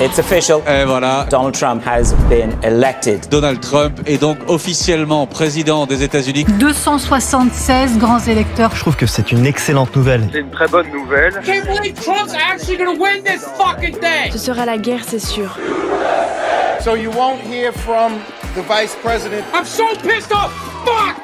It's official. Et voilà. Donald Trump has been elected. Donald Trump est donc officiellement président des États-Unis. 276 grands électeurs. Je trouve que c'est une excellente nouvelle. C'est une très bonne nouvelle. Can't believe Trump's actually gonna win this fucking thing. Ce sera la guerre, c'est sûr. So you won't hear from the vice president. I'm so pissed off. Fuck.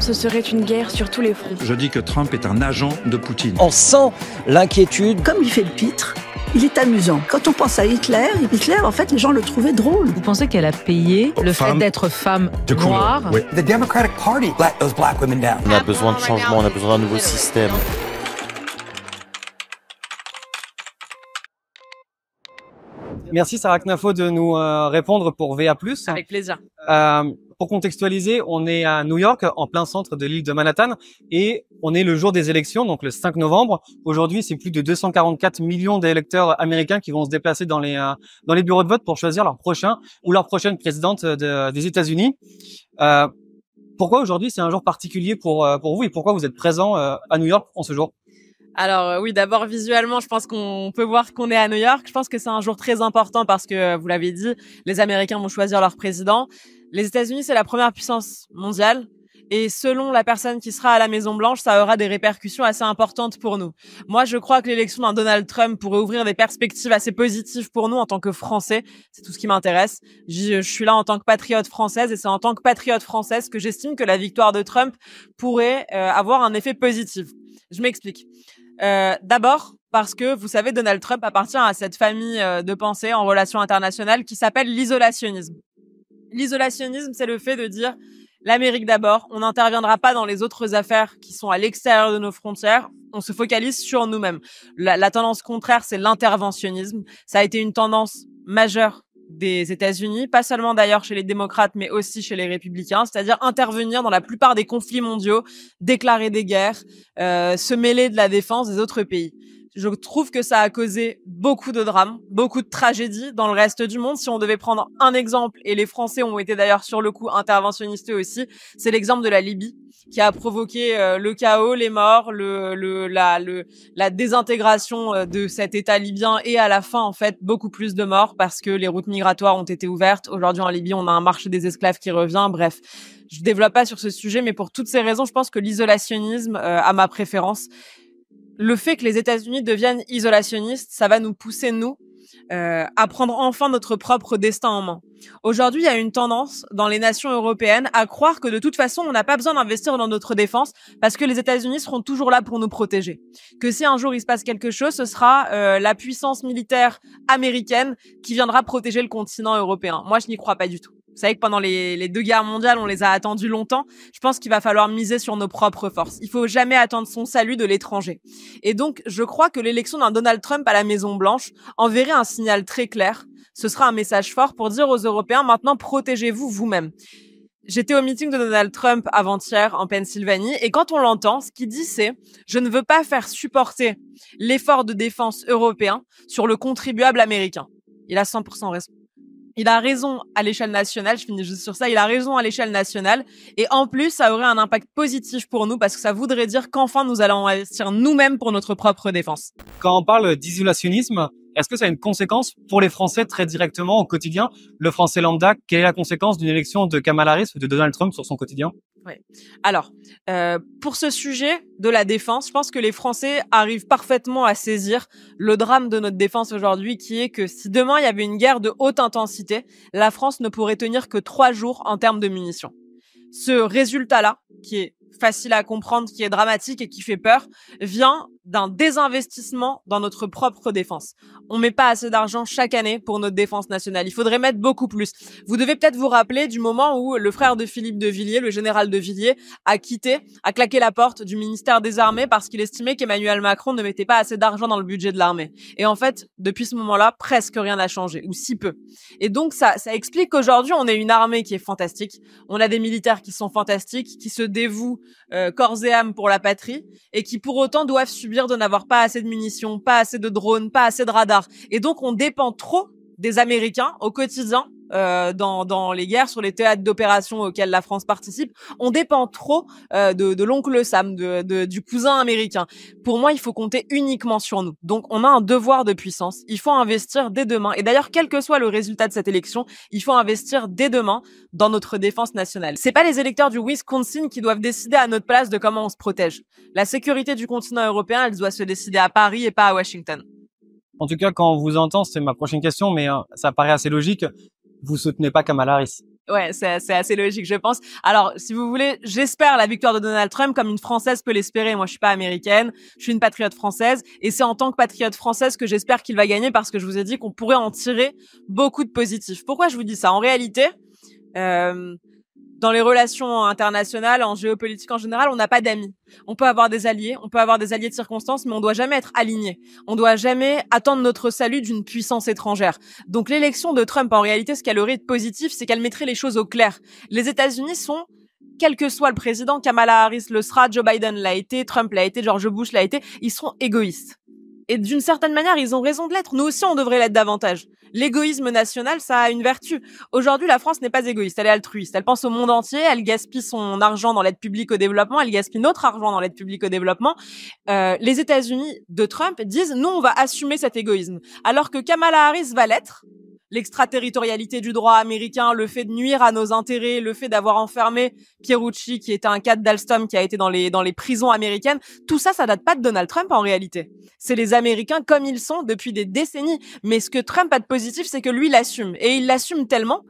Ce serait une guerre sur tous les fronts. Je dis que Trump est un agent de Poutine. On sent l'inquiétude. Comme il fait le pitre, il est amusant. Quand on pense à Hitler, Hitler, en fait, les gens le trouvaient drôle. Vous pensez qu'elle a payé oh, le fait d'être femme noire On a besoin de changement, on a besoin d'un nouveau système. Merci Sarah Knafo de nous euh, répondre pour VA+. Avec plaisir. Euh, pour contextualiser, on est à New York, en plein centre de l'île de Manhattan, et on est le jour des élections, donc le 5 novembre. Aujourd'hui, c'est plus de 244 millions d'électeurs américains qui vont se déplacer dans les euh, dans les bureaux de vote pour choisir leur prochain ou leur prochaine présidente des États-Unis. Euh, pourquoi aujourd'hui c'est un jour particulier pour euh, pour vous et pourquoi vous êtes présent à New York en ce jour alors oui, d'abord visuellement, je pense qu'on peut voir qu'on est à New York. Je pense que c'est un jour très important parce que, vous l'avez dit, les Américains vont choisir leur président. Les États-Unis, c'est la première puissance mondiale. Et selon la personne qui sera à la Maison Blanche, ça aura des répercussions assez importantes pour nous. Moi, je crois que l'élection d'un Donald Trump pourrait ouvrir des perspectives assez positives pour nous en tant que Français. C'est tout ce qui m'intéresse. Euh, je, suis là en tant que patriote française et c'est en tant que patriote française que j'estime que la victoire de Trump pourrait euh, avoir un effet positif. Je m'explique. Euh, d'abord, parce que vous savez, Donald Trump appartient à cette famille de pensée en relation internationales qui s'appelle l'isolationnisme. L'isolationnisme, c'est le fait de dire l'Amérique d'abord, on n'interviendra pas dans les autres affaires qui sont à l'extérieur de nos frontières, on se focalise sur nous-mêmes. La, tendance contraire, c'est l'interventionnisme. Ça a été une tendance majeure des États-Unis, pas seulement d'ailleurs chez les démocrates, mais aussi chez les républicains, c'est-à-dire intervenir dans la plupart des conflits mondiaux, déclarer des guerres, euh, se mêler de la défense des autres pays je trouve que ça a causé beaucoup de drames, beaucoup de tragédies dans le reste du monde. Si on devait prendre un exemple, et les Français ont été d'ailleurs sur le coup interventionnistes aussi, c'est l'exemple de la Libye qui a provoqué euh, le chaos, les morts, le, la, désintégration euh, de cet État libyen et à la fin en fait beaucoup plus de morts parce que les routes migratoires ont été ouvertes. Aujourd'hui en Libye, on a un marché des esclaves qui revient. Bref, je développe pas sur ce sujet, mais pour toutes ces raisons, je pense que l'isolationnisme euh, à ma préférence le fait que les États-Unis deviennent isolationnistes, ça va nous pousser, nous, euh, à prendre enfin notre propre destin en main. Aujourd'hui, il y a une tendance dans les nations européennes à croire que de toute façon, on n'a pas besoin d'investir dans notre défense parce que les États-Unis seront toujours là pour nous protéger. Que si un jour il se passe quelque chose, ce sera euh, la puissance militaire américaine qui viendra protéger le continent européen. Moi, je n'y crois pas du tout. Vous savez que pendant les, deux guerres mondiales, on les a attendus longtemps. Je pense qu'il va falloir miser sur nos propres forces. Il faut jamais attendre son salut de l'étranger. Et donc, je crois que l'élection d'un Donald Trump à la Maison Blanche enverrait un signal très clair. Ce sera un message fort pour dire aux Européens maintenant protégez-vous vous-même. J'étais au meeting de Donald Trump avant-hier en Pennsylvanie et quand on l'entend, ce qu'il dit c'est je ne veux pas faire supporter l'effort de défense européen sur le contribuable américain. Il a 100% raison. Il a raison à l'échelle nationale, je finis juste sur ça, il a raison à l'échelle nationale. Et en plus, ça aurait un impact positif pour nous parce que ça voudrait dire qu'enfin nous allons investir nous-mêmes pour notre propre défense. Quand on parle d'isolationnisme, est-ce que ça a une conséquence pour les Français très directement au quotidien Le Français lambda, quelle est la conséquence d'une élection de Kamala Harris ou de Donald Trump sur son quotidien oui. Alors, euh, pour ce sujet de la défense, je pense que les Français arrivent parfaitement à saisir le drame de notre défense aujourd'hui, qui est que si demain il y avait une guerre de haute intensité, la France ne pourrait tenir que trois jours en termes de munitions. Ce résultat-là, qui est facile à comprendre, qui est dramatique et qui fait peur, vient d'un désinvestissement dans notre propre défense. On met pas assez d'argent chaque année pour notre défense nationale. Il faudrait mettre beaucoup plus. Vous devez peut-être vous rappeler du moment où le frère de Philippe de Villiers, le général de Villiers, a quitté, a claqué la porte du ministère des Armées parce qu'il estimait qu'Emmanuel Macron ne mettait pas assez d'argent dans le budget de l'armée. Et en fait, depuis ce moment-là, presque rien n'a changé, ou si peu. Et donc, ça, ça explique qu'aujourd'hui, on est une armée qui est fantastique. On a des militaires qui sont fantastiques, qui se dévouent euh, corps et âme pour la patrie, et qui pour autant doivent subir de n'avoir pas assez de munitions, pas assez de drones, pas assez de radars. Et donc on dépend trop des Américains au quotidien euh, dans, dans les guerres, sur les théâtres d'opérations auxquels la France participe. On dépend trop euh, de, de l'oncle Sam, de, de, du cousin américain. Pour moi, il faut compter uniquement sur nous. Donc, on a un devoir de puissance. Il faut investir dès demain. Et d'ailleurs, quel que soit le résultat de cette élection, il faut investir dès demain dans notre défense nationale. C'est pas les électeurs du Wisconsin qui doivent décider à notre place de comment on se protège. La sécurité du continent européen, elle doit se décider à Paris et pas à Washington. En tout cas, quand on vous entend, c'est ma prochaine question, mais euh, ça paraît assez logique vous soutenez pas Kamala Harris. Ouais, c'est assez logique, je pense. Alors, si vous voulez, j'espère la victoire de Donald Trump comme une Française peut l'espérer. Moi, je suis pas américaine, je suis une patriote française, et c'est en tant que patriote française que j'espère qu'il va gagner parce que je vous ai dit qu'on pourrait en tirer beaucoup de positifs. Pourquoi je vous dis ça En réalité, euh, dans les relations internationales, en géopolitique en général, on n'a pas d'amis. On peut avoir des alliés, on peut avoir des alliés de circonstance, mais on doit jamais être aligné. On doit jamais attendre notre salut d'une puissance étrangère. Donc l'élection de Trump, en réalité, ce qu'elle aurait de positif, c'est qu'elle mettrait les choses au clair. Les États-Unis sont quel que soit le président, Kamala Harris le sera, Joe Biden l'a été, Trump l'a été, George Bush l'a été, ils seront égoïstes. Et d'une certaine manière, ils ont raison de l'être. Nous aussi, on devrait l'être davantage l'égoïsme national, ça a une vertu. Aujourd'hui, la France n'est pas égoïste, elle est altruiste. Elle pense au monde entier, elle gaspille son argent dans l'aide publique au développement, elle gaspille notre argent dans l'aide publique au développement. Euh, les États-Unis de Trump disent, nous, on va assumer cet égoïsme. Alors que Kamala Harris va l'être, l'extraterritorialité du droit américain, le fait de nuire à nos intérêts, le fait d'avoir enfermé Pierucci, qui était un cadre d'Alstom, qui a été dans les, dans les prisons américaines, tout ça, ça date pas de Donald Trump en réalité. C'est les Américains comme ils sont depuis des décennies. Mais ce que Trump a de positif, c'est que lui l'assume. Et il l'assume tellement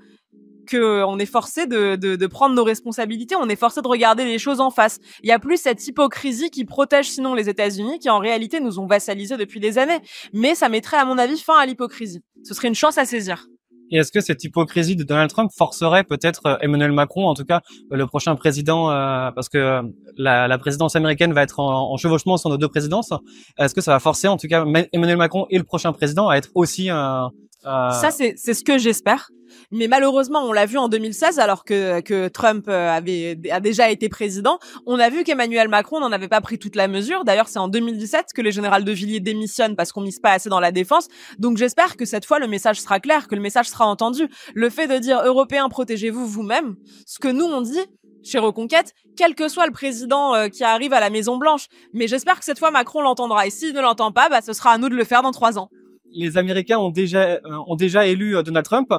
qu'on est forcé de, prendre nos responsabilités, on est forcé de regarder les choses en face. Il y a plus cette hypocrisie qui protège sinon les États-Unis, qui en réalité nous ont vassalisés depuis des années. Mais ça mettrait, à mon avis, fin à l'hypocrisie. Ce serait une chance à saisir. Et est-ce que cette hypocrisie de Donald Trump forcerait peut-être euh, Emmanuel Macron, en tout cas euh, le prochain président, euh, parce que la, présidence américaine va être en chevauchement sur nos deux présidences, est-ce que ça va forcer en tout cas Emmanuel Macron et le prochain président à être aussi un, ça, euh. c'est ce que j'espère. Mais malheureusement, on l'a vu en 2016, alors que, que Trump euh, avait, a déjà été président, on a vu qu'Emmanuel Macron n'en avait pas pris toute la mesure. D'ailleurs, c'est en 2017 que les général de Villiers démissionnent parce qu'on mise pas assez dans la défense. Donc j'espère que cette fois, le message sera clair, que le message sera entendu. Le fait de dire Européens, protégez-vous vous-même, ce que nous, on dit chez Reconquête, quel que soit le président euh, qui arrive à la Maison Blanche. Mais j'espère que cette fois, Macron l'entendra. Et s'il ne l'entend pas, bah, ce sera à nous de le faire dans trois ans les Américains ont déjà euh, élu euh, Donald Trump.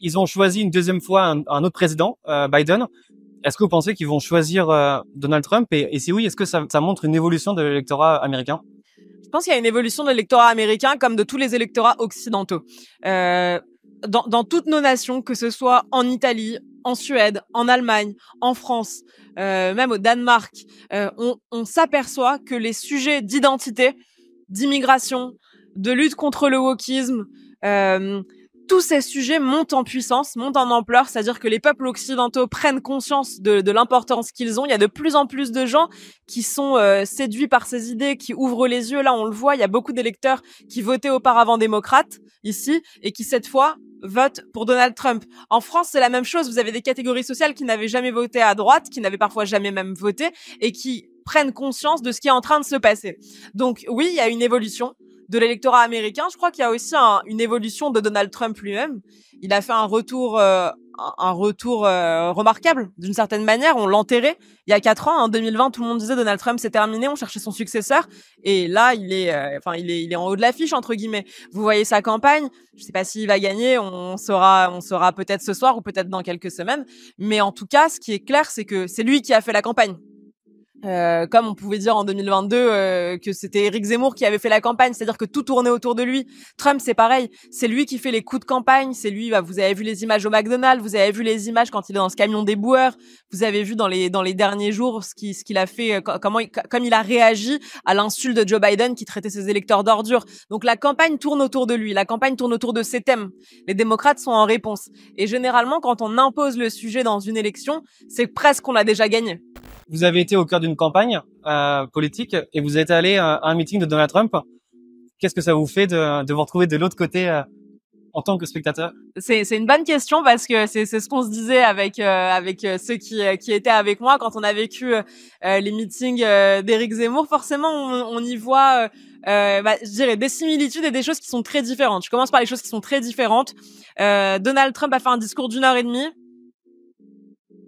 Ils ont choisi une deuxième fois un, autre président, euh, Biden. Est-ce que vous pensez qu'ils vont choisir Donald Trump et, si oui, est-ce que ça, montre une évolution de l'électorat américain Je pense qu'il y a une évolution de l'électorat américain comme de tous les électorats occidentaux. dans, toutes nos nations, que ce soit en Italie, en Suède, en Allemagne, en France, même au Danemark, on s'aperçoit que les sujets d'identité, d'immigration, de lutte contre le wokisme. Euh, tous ces sujets montent en puissance, montent en ampleur, c'est-à-dire que les peuples occidentaux prennent conscience de, l'importance qu'ils ont. Il y a de plus en plus de gens qui sont euh, séduits par ces idées, qui ouvrent les yeux. Là, on le voit, il y a beaucoup d'électeurs qui votaient auparavant démocrates ici et qui cette fois votent pour Donald Trump. En France, c'est la même chose. Vous avez des catégories sociales qui n'avaient jamais voté à droite, qui n'avaient parfois jamais même voté et qui prennent conscience de ce qui est en train de se passer. Donc oui, il y a une évolution de l'électorat américain. Je crois qu'il y a aussi une évolution de Donald Trump lui-même. Il a fait un retour, euh, un retour euh, remarquable d'une certaine manière. On l'enterrait il y a quatre ans. En hein, 2020, tout le monde disait Donald Trump c'est terminé, on cherchait son successeur. Et là, il est, euh, enfin, il est, en haut de l'affiche entre guillemets. Vous voyez sa campagne. Je sais pas s'il va gagner. On saura, on saura peut-être ce soir ou peut-être dans quelques semaines. Mais en tout cas, ce qui est clair, c'est que c'est lui qui a fait la campagne. Euh, comme on pouvait dire en 2022 euh, que c'était Eric Zemmour qui avait fait la campagne, c'est-à-dire que tout tournait autour de lui. Trump, c'est pareil, c'est lui qui fait les coups de campagne, c'est lui. Bah, vous avez vu les images au McDonald's, vous avez vu les images quand il est dans ce camion des boueurs, vous avez vu dans les dans les derniers jours ce qu'il ce qu'il a fait, euh, comment il, comme il a réagi à l'insulte de Joe Biden qui traitait ses électeurs d'ordures. Donc la campagne tourne autour de lui, la campagne tourne autour de ses thèmes. Les démocrates sont en réponse. Et généralement, quand on impose le sujet dans une élection, c'est presque qu'on l'a déjà gagné. Vous avez été au cœur de campagne euh, politique et vous êtes allé euh, à un meeting de Donald Trump, qu'est-ce que ça vous fait de, vous retrouver de l'autre côté euh, en tant que spectateur C'est une bonne question parce que c'est ce qu'on se disait avec avec ceux qui, qui étaient avec moi quand on a vécu les meetings d'Éric Zemmour. Forcément, on, y voit. Bah, je dirais des similitudes et des choses qui sont très différentes. Je commence par les choses qui sont très différentes. Donald Trump a fait un discours d'une heure et demie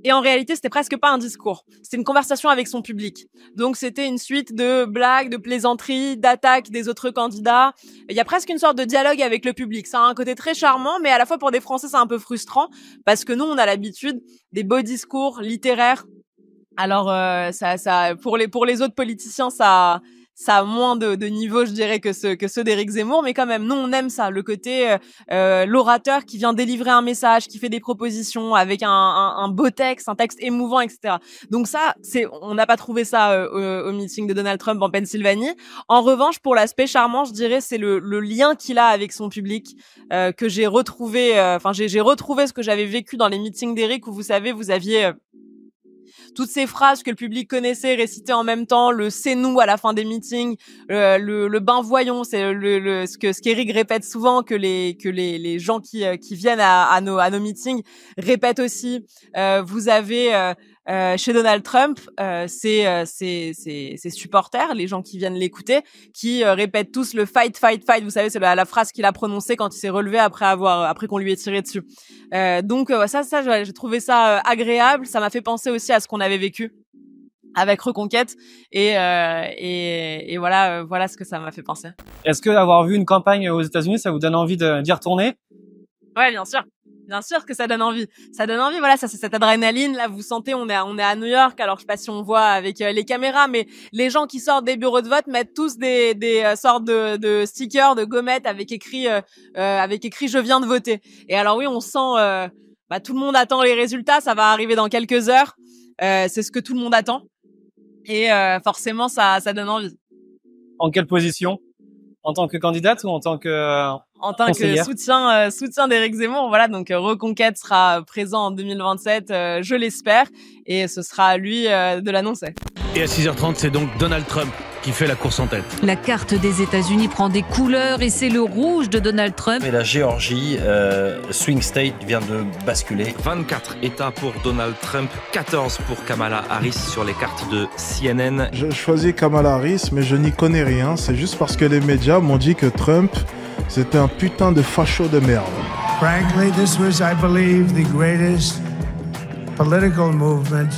et en réalité, c'était presque pas un discours. C'était une conversation avec son public. Donc, c'était une suite de blagues, de plaisanteries, d'attaques des autres candidats. Il y a presque une sorte de dialogue avec le public. Ça a un côté très charmant, mais à la fois pour des Français, c'est un peu frustrant parce que nous, on a l'habitude des beaux discours littéraires. Alors, euh, ça, ça, pour les, pour les autres politiciens, ça, ça a moins de, de, niveau, je dirais, que ceux, que ceux d'Eric Zemmour, mais quand même, nous, on aime ça, le côté euh, euh, l'orateur qui vient délivrer un message, qui fait des propositions avec un, beau texte, un texte émouvant, etc. Donc ça, c'est, on n'a pas trouvé ça euh, au, meeting de Donald Trump en Pennsylvanie. En revanche, pour l'aspect charmant, je dirais, c'est le, lien qu'il a avec son public euh, que j'ai retrouvé. Enfin, j'ai, retrouvé ce que j'avais vécu dans les meetings d'Eric où vous savez, vous aviez toutes ces phrases que le public connaissait, récitées en même temps, le c'est nous à la fin des meetings, euh, le, le, ben voyons, c'est le, ce que ce répète souvent que les que les, les gens qui, euh, qui viennent à, nos à nos meetings répètent aussi. Euh, vous avez euh, chez Donald Trump, euh, c'est ses, euh, supporters, les gens qui viennent l'écouter, qui répètent tous le fight, fight, fight. Vous savez, c'est la, la, phrase qu'il a prononcée quand il s'est relevé après avoir, après qu'on lui ait tiré dessus. donc ça, ça, j'ai trouvé ça agréable. Ça m'a fait penser aussi à ce qu'on avait vécu avec Reconquête et, et, et voilà, voilà ce que ça m'a fait penser. Est-ce que avoir vu une campagne aux États-Unis, ça vous donne envie d'y retourner Ouais, bien sûr. Bien sûr que ça donne envie. Ça donne envie, voilà, ça c'est cette adrénaline. Là, vous sentez, on est à, on est à New York. Alors, je sais pas si on voit avec euh, les caméras, mais les gens qui sortent des bureaux de vote mettent tous des, des euh, sortes de, de, stickers, de gommettes avec écrit, euh, euh avec écrit, je viens de voter. Et alors oui, on sent, bah, tout le monde attend les résultats. Ça va arriver dans quelques heures. c'est ce que tout le monde attend. Et forcément, ça, ça donne envie. En quelle position en tant que candidate ou en tant que euh, en tant que soutien euh, soutien d'Éric Zemmour, voilà donc euh, Reconquête sera présent en 2027, je l'espère, et ce sera à lui de l'annoncer. Et à 6h30, c'est donc Donald Trump fait la course en tête. La carte des États-Unis prend des couleurs et c'est le rouge de Donald Trump. Et la Géorgie, euh, swing state, vient de basculer. 24 États pour Donald Trump, 14 pour Kamala Harris sur les cartes de CNN. Je choisis Kamala Harris, mais je n'y connais rien. C'est juste parce que les médias m'ont dit que Trump, c'était un putain de facho de merde. Frankly, this was, I believe, the greatest political movement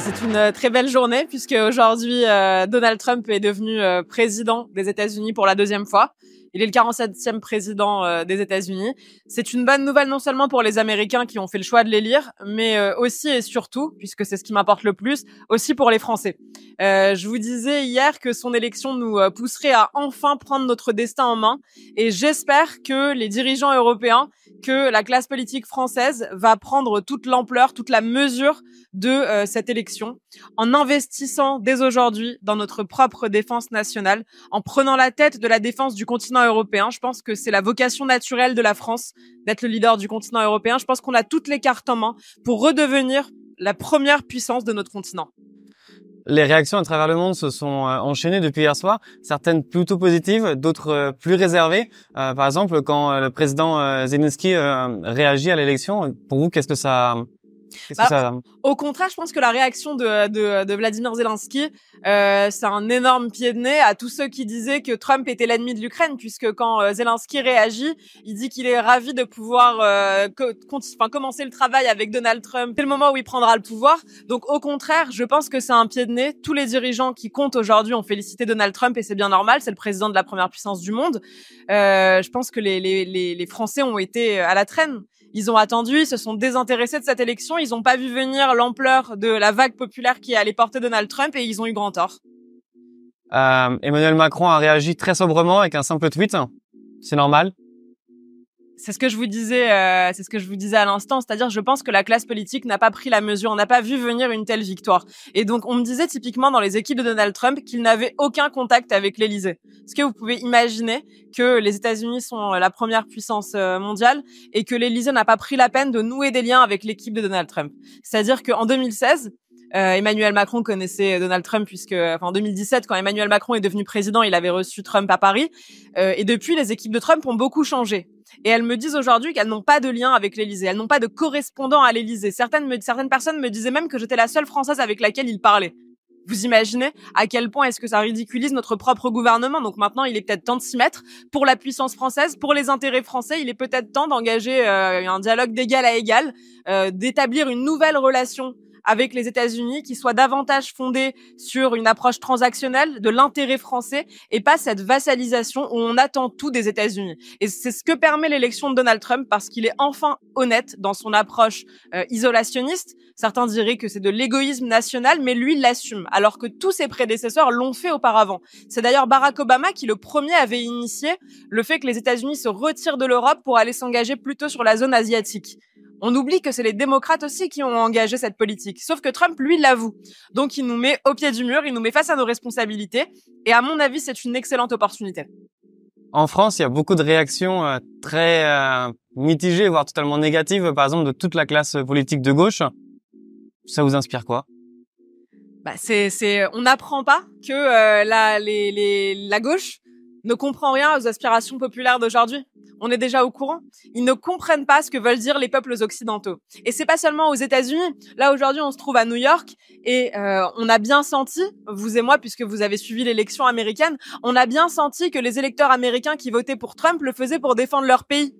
c'est une euh, très belle journée puisque aujourd'hui euh, Donald Trump est devenu euh, président des États-Unis pour la deuxième fois. Il est le 47e président euh, des États-Unis. C'est une bonne nouvelle non seulement pour les Américains qui ont fait le choix de l'élire, mais euh, aussi et surtout, puisque c'est ce qui m'importe le plus, aussi pour les Français. Euh, je vous disais hier que son élection nous pousserait à enfin prendre notre destin en main, et j'espère que les dirigeants européens, que la classe politique française va prendre toute l'ampleur, toute la mesure de euh, cette élection, en investissant dès aujourd'hui dans notre propre défense nationale, en prenant la tête de la défense du continent européen. Je pense que c'est la vocation naturelle de la France d'être le leader du continent européen. Je pense qu'on a toutes les cartes en main pour redevenir la première puissance de notre continent. Les réactions à travers le monde se sont euh, enchaînées depuis hier soir, certaines plutôt positives, d'autres euh, plus réservées. par exemple, quand le président Zelensky réagit à l'élection, pour vous, qu'est-ce que ça bah, hein. Au contraire, je pense que la réaction de, de, Vladimir Zelensky, euh, c'est un énorme pied de nez à tous ceux qui disaient que Trump était l'ennemi de l'Ukraine, puisque quand euh, Zelensky réagit, il dit qu'il est ravi de pouvoir euh, commencer le travail avec Donald Trump. C'est le moment où il prendra le pouvoir. Donc au contraire, je pense que c'est un pied de nez. Tous les dirigeants qui comptent aujourd'hui ont félicité Donald Trump et c'est bien normal, c'est le président de la première puissance du monde. Euh, je pense que les Français ont été à la traîne. Ils ont attendu, ils se sont désintéressés de cette élection, ils n'ont pas vu venir l'ampleur de la vague populaire qui allait porter Donald Trump et ils ont eu grand tort. Euh, Emmanuel Macron a réagi très sobrement avec un simple tweet. C'est normal c'est ce que je vous disais, euh, c'est ce que je vous disais à l'instant, c'est-à-dire je pense que la classe politique n'a pas pris la mesure, on n'a pas vu venir une telle victoire. Et donc on me disait typiquement dans les équipes de Donald Trump qu'il n'avait aucun contact avec l'Élysée. Est-ce que vous pouvez imaginer que les États-Unis sont euh, la première puissance euh, mondiale et que l'Élysée n'a pas pris la peine de nouer des liens avec l'équipe de Donald Trump C'est-à-dire qu'en 2016, Emmanuel Macron connaissait Donald Trump puisque enfin, en 2017, quand Emmanuel Macron est devenu président, il avait reçu Trump à Paris. et depuis, les équipes de Trump ont beaucoup changé et elles me disent aujourd'hui qu'elles n'ont pas de lien avec l'Élysée, elles n'ont pas de correspondant à l'Élysée. Certaines, personnes me disaient même que j'étais la seule Française avec laquelle ils parlaient. Vous imaginez à quel point est-ce que ça ridiculise notre propre gouvernement. Donc maintenant, il est peut-être temps de s'y mettre pour la puissance française, pour les intérêts français. Il est peut-être temps d'engager euh, un dialogue d'égal à égal, euh, d'établir une nouvelle relation avec les États-Unis qui soit davantage fondée sur une approche transactionnelle de l'intérêt français et pas cette vassalisation où on attend tout des États-Unis. Et c'est ce que permet l'élection de Donald Trump parce qu'il est enfin honnête dans son approche euh, isolationniste. Certains diraient que c'est de l'égoïsme national, mais lui l'assume, alors que tous ses prédécesseurs l'ont fait auparavant. C'est d'ailleurs Barack Obama qui le premier avait initié le fait que les États-Unis se retirent de l'Europe pour aller s'engager plutôt sur la zone asiatique. On oublie que c'est les démocrates aussi qui ont engagé cette politique. Sauf que Trump, lui, l'avoue. Donc il nous met au pied du mur, il nous met face à nos responsabilités. Et à mon avis, c'est une excellente opportunité. En France, il y a beaucoup de réactions euh, très euh, mitigées, voire totalement négatives, par exemple, de toute la classe politique de gauche. Ça vous inspire quoi bah, c'est, on n'apprend pas que euh, la, la gauche ne comprend rien aux aspirations populaires d'aujourd'hui on est déjà au courant. Ils ne comprennent pas ce que veulent dire les peuples occidentaux. Et c'est pas seulement aux États-Unis. Là aujourd'hui, on se trouve à New York et euh, on a bien senti, vous et moi, puisque vous avez suivi l'élection américaine, on a bien senti que les électeurs américains qui votaient pour Trump le faisaient pour défendre leur pays.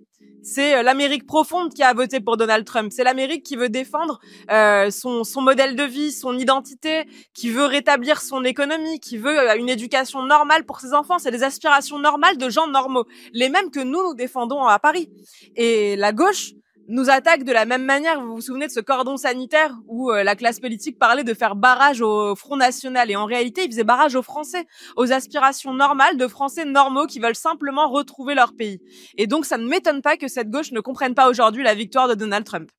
C'est euh, l'Amérique profonde qui a voté pour Donald Trump. C'est l'Amérique qui veut défendre euh, son, son modèle de vie, son identité, qui veut rétablir son économie, qui veut euh, une éducation normale pour ses enfants. C'est des aspirations normales de gens normaux, les mêmes que nous nous défendons à Paris. Et la gauche, nous attaquent de la même manière. Vous vous souvenez de ce cordon sanitaire où euh, la classe politique parlait de faire barrage au Front National et en réalité, ils faisaient barrage aux Français, aux aspirations normales de Français normaux qui veulent simplement retrouver leur pays. Et donc, ça ne m'étonne pas que cette gauche ne comprenne pas aujourd'hui la victoire de Donald Trump.